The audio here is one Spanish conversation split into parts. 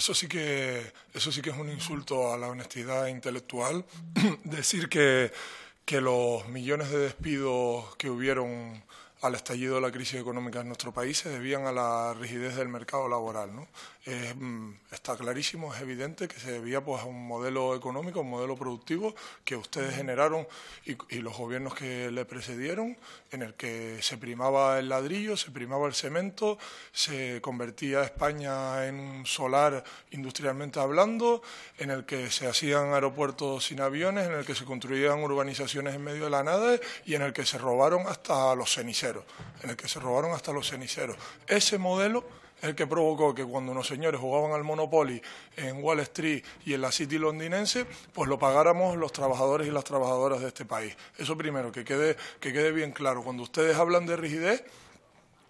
Eso sí que, eso sí que es un insulto a la honestidad intelectual. Decir que, que los millones de despidos que hubieron al estallido de la crisis económica en nuestro país se debían a la rigidez del mercado laboral. Mm, está clarísimo, es evidente que se debía pues, a un modelo económico, un modelo productivo que ustedes generaron y, y, los gobiernos que le precedieron, en el que se primaba el ladrillo, se primaba el cemento, se convertía España en un solar industrialmente hablando, en el que se hacían aeropuertos sin aviones, en el que se construían urbanizaciones en medio de la nada y en el que se robaron hasta los ceniceros en el que se robaron hasta los ceniceros. Ese modelo es el que provocó que cuando unos señores jugaban al Monopoly en Wall Street y en la City londinense, pues lo pagáramos los trabajadores y las trabajadoras de este país. Eso primero, que que quede bien claro. Cuando ustedes hablan de rigidez,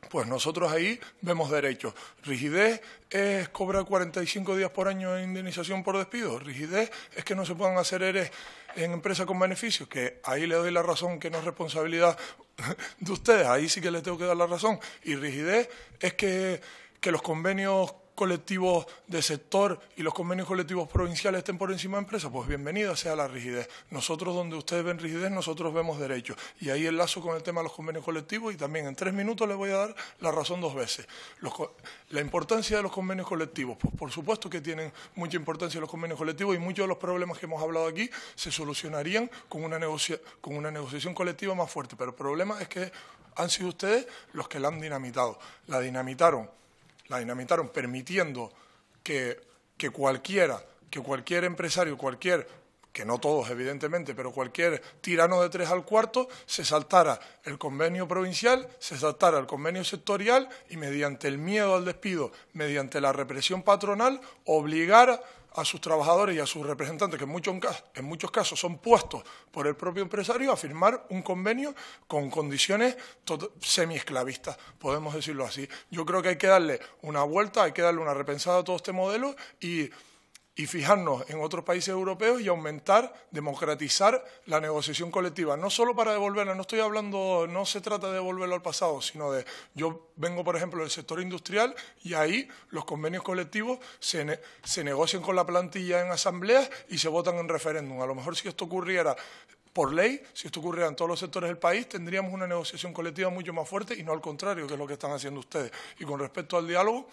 pues nosotros ahí vemos derechos. Rigidez es cobrar 45 días por año de indemnización por despido. Rigidez es que no se puedan hacer eres en empresas con beneficios, que ahí le doy la razón que no es responsabilidad de ustedes, ahí sí que les tengo que dar la razón. Y rigidez es que, que los convenios colectivos de sector y los convenios colectivos provinciales estén por encima de empresas, pues bienvenida sea la rigidez. Nosotros donde ustedes ven rigidez, nosotros vemos derechos. Y ahí enlazo con el tema de los convenios colectivos y también en tres minutos les voy a dar la razón dos veces. la importancia de los convenios colectivos, pues por supuesto que tienen mucha importancia los convenios colectivos y muchos de los problemas que hemos hablado aquí se solucionarían con una, con una negociación colectiva más fuerte. Pero el problema es que han sido ustedes los que la han dinamitado. La dinamitaron la dinamitaron permitiendo que, que cualquiera, que cualquier empresario, cualquier que no todos evidentemente, pero cualquier tirano de tres al cuarto, se saltara el convenio provincial, se saltara el convenio sectorial y mediante el miedo al despido, mediante la represión patronal, obligara a sus trabajadores y a sus representantes, que en muchos, en muchos casos son puestos por el propio empresario, a firmar un convenio con condiciones semi-esclavistas, podemos decirlo así. Yo creo que hay que darle una vuelta, hay que darle una repensada a todo este modelo y y fijarnos en otros países europeos y aumentar, democratizar la negociación colectiva. No solo para devolverla, no estoy hablando, no se trata de devolverlo al pasado, sino de, yo vengo, por ejemplo, del sector industrial y ahí los convenios colectivos se, se negocian con la plantilla en asambleas y se votan en referéndum. A lo mejor si esto ocurriera por ley, si esto ocurriera en todos los sectores del país, tendríamos una negociación colectiva mucho más fuerte y no al contrario, que es lo que están haciendo ustedes. Y con respecto al diálogo,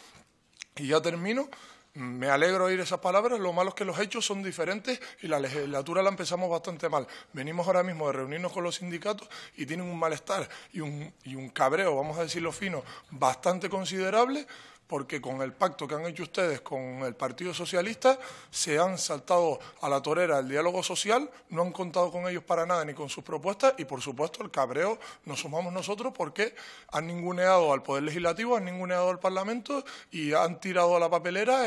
y ya termino, me alegro oír esas palabras, lo malo es que los hechos son diferentes y la legislatura la empezamos bastante mal. Venimos ahora mismo de reunirnos con los sindicatos y tienen un malestar y un, y un cabreo, vamos a decirlo fino, bastante considerable porque con el pacto que han hecho ustedes con el Partido Socialista, se han saltado a la torera el diálogo social, no han contado con ellos para nada ni con sus propuestas y, por supuesto, el cabreo nos sumamos nosotros porque han ninguneado al Poder Legislativo, han ninguneado al Parlamento y han tirado a la papelera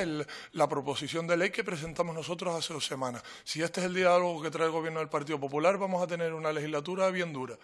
la proposición de ley que presentamos nosotros hace dos semanas. Si este es el diálogo que trae el Gobierno del Partido Popular, vamos a tener una legislatura bien dura.